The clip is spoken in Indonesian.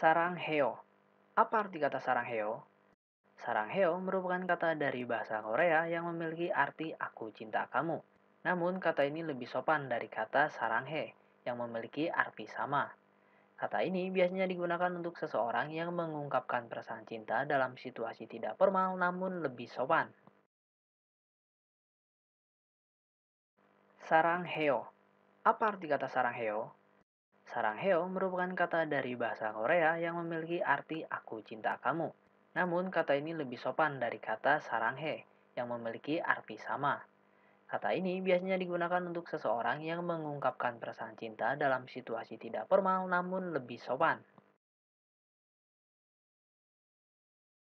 Sarang Heo. Apa arti kata Sarang Heo? Sarang Heo merupakan kata dari bahasa Korea yang memiliki arti aku cinta kamu. Namun kata ini lebih sopan dari kata Sarang He yang memiliki arti sama. Kata ini biasanya digunakan untuk seseorang yang mengungkapkan perasaan cinta dalam situasi tidak formal namun lebih sopan. Sarang Heo. Apa arti kata Sarang Heo? Sarangheo merupakan kata dari bahasa Korea yang memiliki arti aku cinta kamu. Namun kata ini lebih sopan dari kata saranghe yang memiliki arti sama. Kata ini biasanya digunakan untuk seseorang yang mengungkapkan perasaan cinta dalam situasi tidak formal namun lebih sopan.